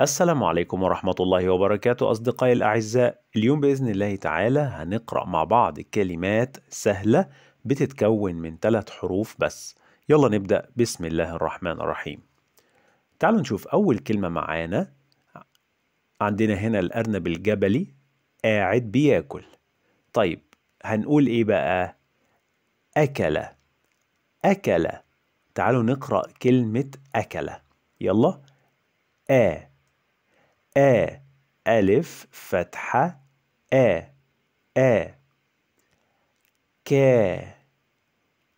السلام عليكم ورحمة الله وبركاته أصدقائي الأعزاء اليوم بإذن الله تعالى هنقرأ مع بعض كلمات سهلة بتتكون من ثلاث حروف بس يلا نبدأ بسم الله الرحمن الرحيم تعالوا نشوف أول كلمة معانا عندنا هنا الأرنب الجبلي قاعد بياكل طيب هنقول إيه بقى أكل أكل تعالوا نقرأ كلمة أكل يلا آ آه. آ ألف فتحة آ آ كا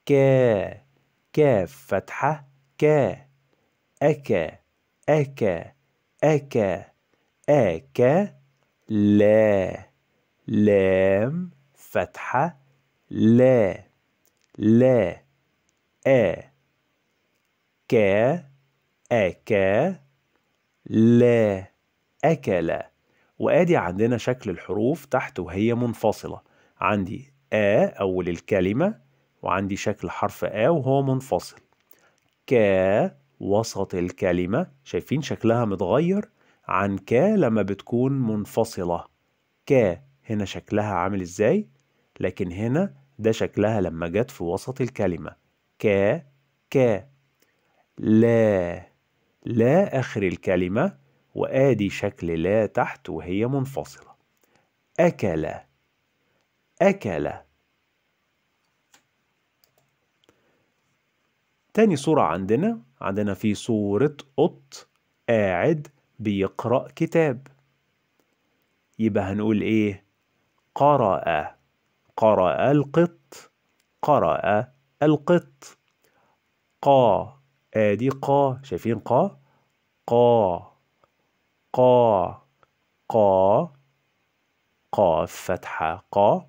كا كاف فتحة كا أكا أكا أكا أكا لا لام فتحة لا لا آ كا أكا لا أكل وآدي عندنا شكل الحروف تحت وهي منفصلة عندي آ أول الكلمة وعندي شكل حرف آ وهو منفصل كا وسط الكلمة شايفين شكلها متغير عن كا لما بتكون منفصلة كا هنا شكلها عامل ازاي لكن هنا ده شكلها لما جت في وسط الكلمة كا كا لا لا آخر الكلمة وآدي شكل لا تحت وهي منفصلة أكل أكل تاني صورة عندنا عندنا في صورة قط قاعد بيقرأ كتاب يبقى هنقول إيه قرأ قرأ القط قرأ القط قا آدي قا شايفين قا قا قا قا قاف فتحة قا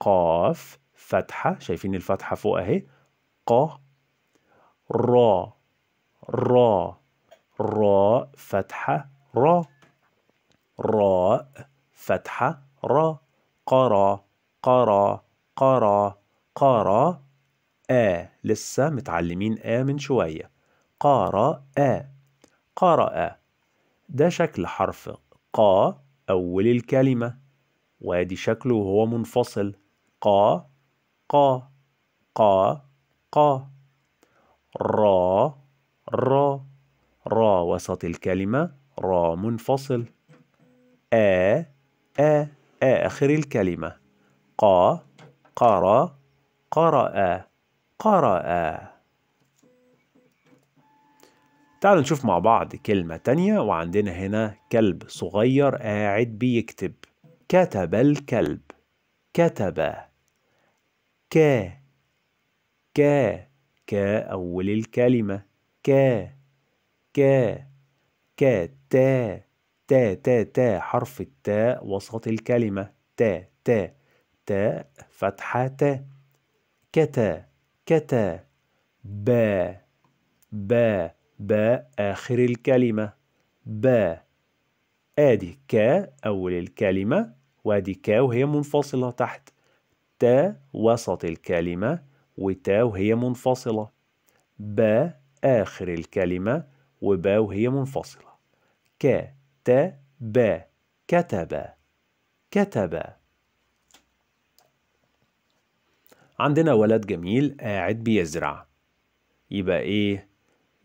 قاف فتحة شايفين الفتحة فوق اهي قا را را را فتحة را راء فتحة را قرا قرا قرا قرا آ لسه متعلمين آ من شوية قرأ قرأ ده شكل حرف قا أول الكلمة وادي شكله وهو منفصل قا قا قا قا را را را وسط الكلمة را منفصل آ آ آخر الكلمة قا قرأ قرأ قرأ تعالوا نشوف مع بعض كلمة تانية وعندنا هنا كلب صغير قاعد بيكتب كتب الكلب كتب ك ك ك أول الكلمة ك ك ك تا تا تا تا حرف التاء وسط الكلمة تا تا تاء فتحة تا كتا كتا با با باء آخر الكلمة باء آدي كا أول الكلمة وادي كا وهي منفصلة تحت تا وسط الكلمة وتا وهي منفصلة باء آخر الكلمة وباء وهي منفصلة كا تا باء كتب كتب عندنا ولد جميل قاعد بيزرع يبقى ايه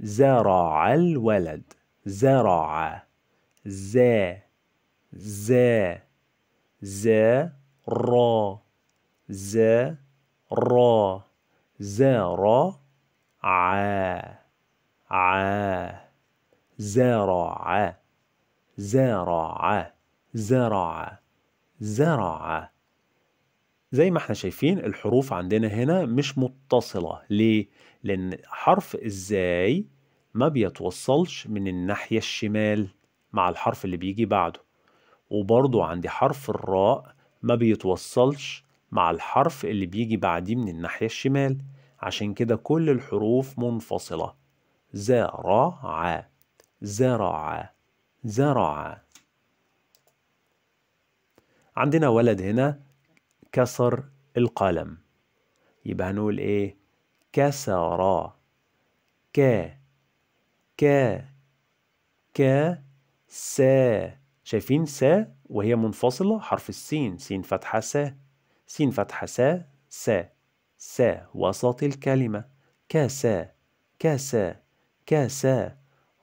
زرع الولد زرع ز ز ز را ز را زرع ع زرع زرع زرع زرع زي ما احنا شايفين الحروف عندنا هنا مش متصلة ليه؟ لأن حرف إزاي ما بيتوصلش من الناحية الشمال مع الحرف اللي بيجي بعده وبرضو عندي حرف الراء ما بيتوصلش مع الحرف اللي بيجي بعديه من الناحية الشمال عشان كده كل الحروف منفصلة زرع زرع زرع عندنا ولد هنا كسر القلم يبقى هنقول ايه كسر ك ك ك س شايفين س وهي منفصلة حرف السين سين فتحة س سين فتحة س س س وسط الكلمة كسا كسا كسا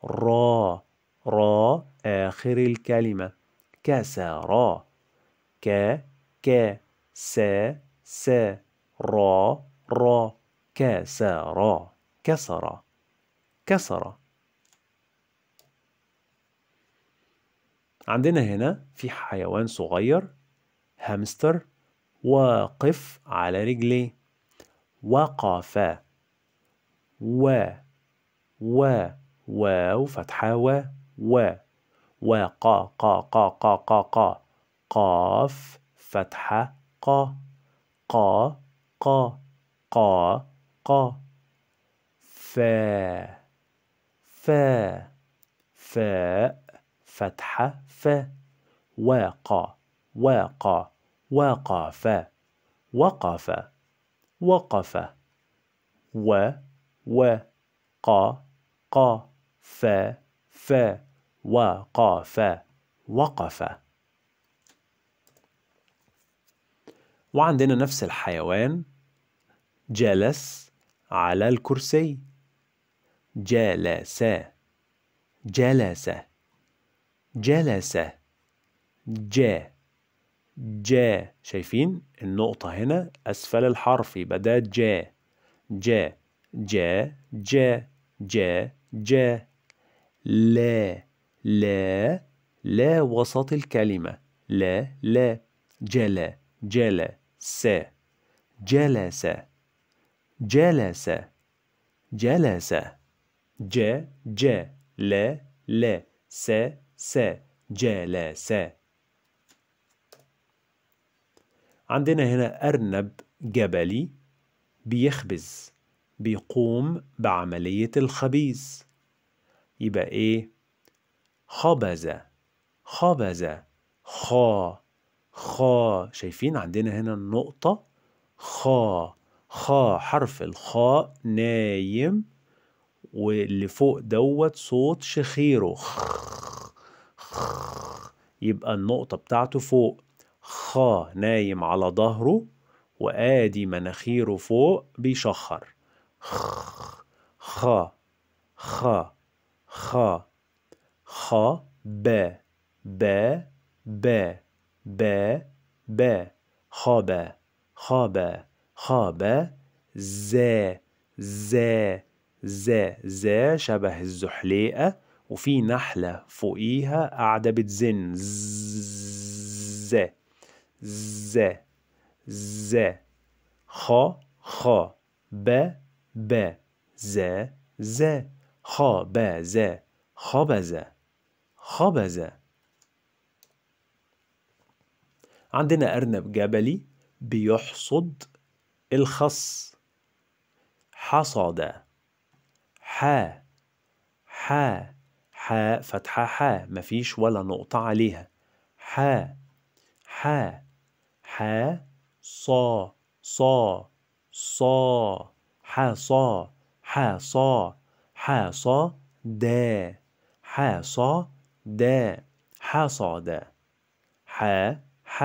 را را آخر الكلمة كسا را ك ك س س را را كسر كسر كسر عندنا هنا في حيوان صغير هامستر واقف على رجليه وقف و و و وفتحة و و وقا قا قا قا قا قا قاف فتحة ق ق ق ق ق ف ف فاء فتحة فا واقع واقع وقف وقف وقف و و ق ق ف ف وقف وقف وعندنا نفس الحيوان جلس على الكرسي جلس جلس جلس جا جا شايفين النقطة هنا أسفل الحرف يبقى ده جا جا جا جا جا جا لا لا لا وسط الكلمة لا لا جلا جلا س جلس جلس جلس ج ج ل ل س س جلس عندنا هنا أرنب جبلي بيخبز بيقوم بعملية الخبيز يبقى إيه؟ خبز خبز خا خا شايفين عندنا هنا النقطة خا خا حرف الخاء نايم واللي فوق دوت صوت شخيره خ خ يبقى النقطة بتاعته فوق خا نايم على ظهره وآدي مناخيره فوق بيشخر خ خا خا خا خا با با با ب ب خاب خاب خاب ز ز ز ز شبه الزحليقة وفي نحلة فوقيها قاعدة بتزن ز ز ز خا خا ب ز ز خ خا ز زا خبز خبز عندنا أرنب جبلي بيحصد الخص حصد حا حا حا فتحة حا مفيش ولا نقطة عليها حا حا حا صا صا صا صا حا صا دا صا دا صا دا حا ح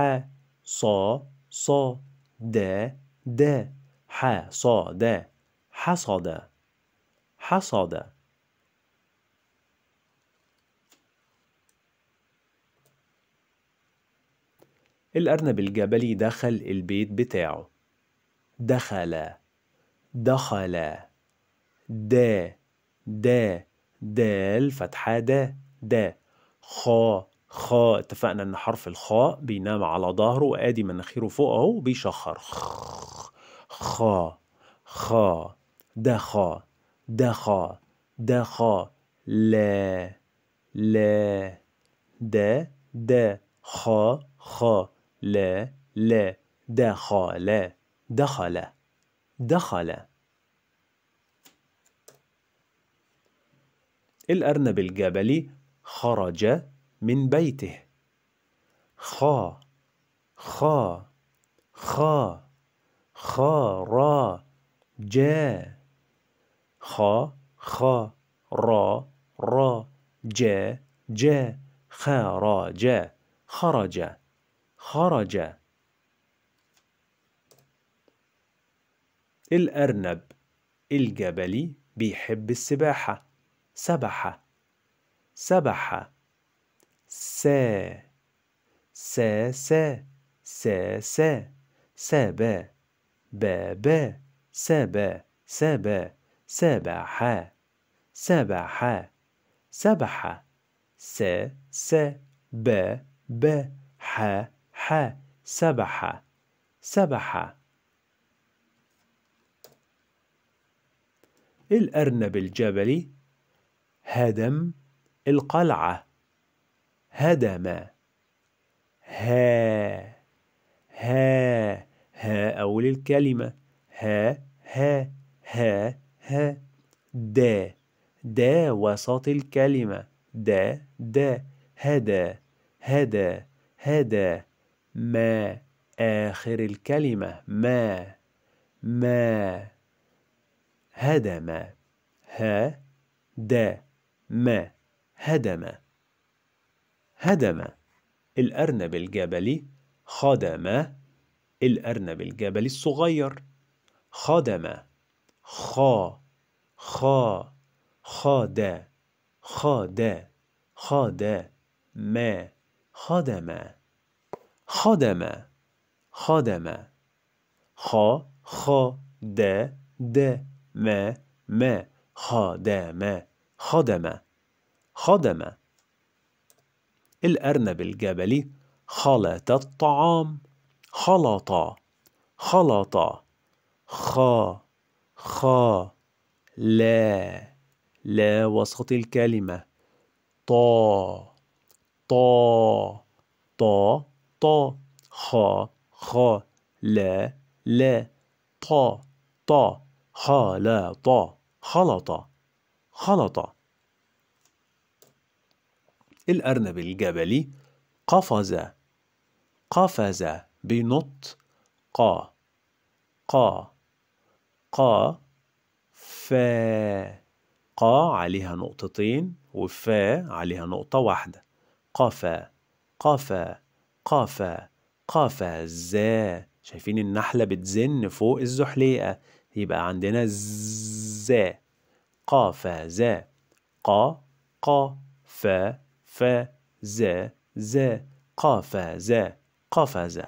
ص ص د د د حصد حصد الأرنب الجبلي دخل البيت بتاعه دخل دخل دا د دال فتحة دا دا خ خاء اتفقنا ان حرف الخاء بينام على ظهره وادي مناخيره فوق اهو بيشخر خاء خاء ده خاء ده خاء ده خاء لا لا ده ده خاء خاء لا لا دخل دخل دخل الأرنب الجبلي خرج من بيته خا خا خا خا را جا خا خا را را جا جا خا را جا خرج خرج الأرنب الجبلي بيحب السباحة سبح سبح س س س س س سبا بابا سبا سبا سبح سبح سبح س س ب ب ح ح سبح سبح الأرنب الجبلي هدم القلعة هدم ها ها ها أول الكلمة ها ها ها ها دا دا وسط الكلمة دا دا هدا هدا هدا ما آخر الكلمة ما ما هدم ها دا ما هدم هدم الأرنب الجبلي خدم الأرنب الجبلي الصغير خدم خا خا خادا خادا خادا ما خدم خدم خدم خا خا دا دا ما ما خدم خدم خدم الأرنب الجبلي خلط الطعام خلط خلط خا خا لا لا وسط الكلمة طا طا طا طا خا خا لا لا طا طا خالط خلط خلط الأرنب الجبلي قفز قفز بينط قا قا قا فا قا عليها نقطتين وفا عليها نقطة واحدة قفا قفا قفا قفا زا شايفين النحلة بتزن فوق الزحليقة يبقى عندنا زا قافا زا قا قا فا ف ز ز قاف ز قفز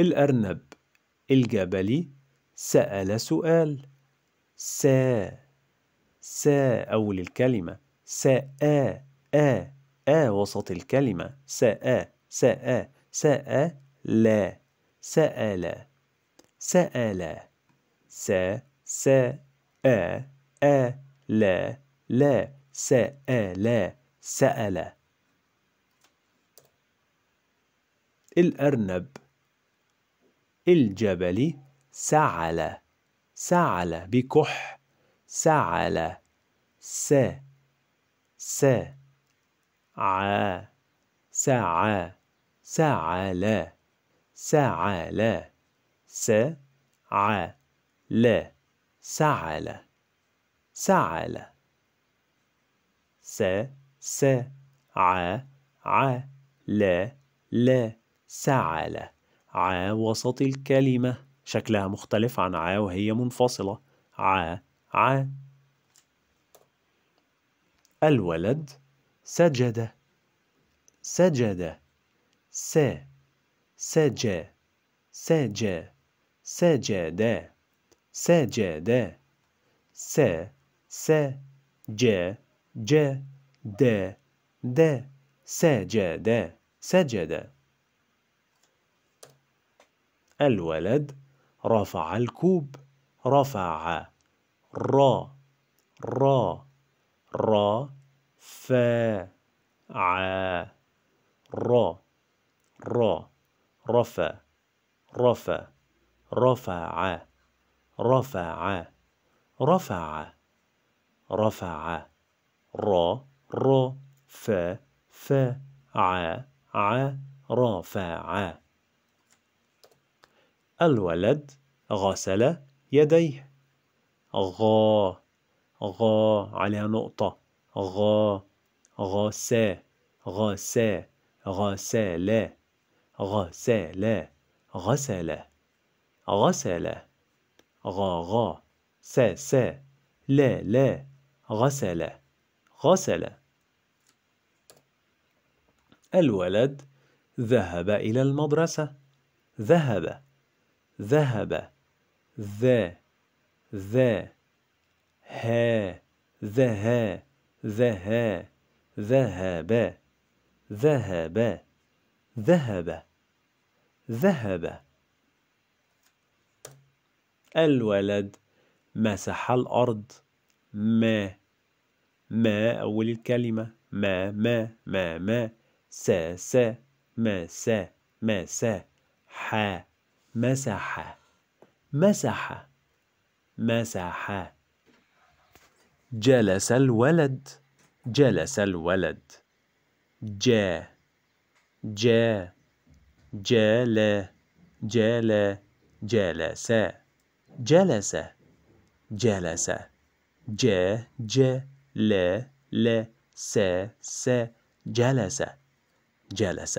الأرنب الجبلي سأل سؤال سا سا أول الكلمة س آ آ وسط الكلمة آ س آ لا سأل سأل سا س آ آ لا لا سأل سأل الأرنب الجبل سعل سعل بكح سعل س س ع سعى سعل سعل س ع ل سعل سعل س س ع ع ل ل سعل ع وسط الكلمة شكلها مختلف عن ع وهي منفصلة ع ع الولد سجد سجد س سج سج سجد سجد س س ج ج د د سجد سجد الولد رفع الكوب رفع را را را ف ع را را رفع رفع رفع رفع رفع رفع را را فا فا ع ع رافع الولد غسل يديه غا غا عليها نقطة غا غسا غسا غسالة غسل غسل غا غا سا سا لا لا غسل غسل الولد ذهب إلى المدرسة ذهب ذهب ذا ذا ها ذها ذها ذهب ذهب ذهب ذهب الولد مسح الأرض ما ما أول الكلمة ما ما ما ما سا سا ما سا ح مسح مسح مسح جلس الولد جلس الولد جا جا جال جال جلس جلس جلس جا جا ل ل س س جلس جلس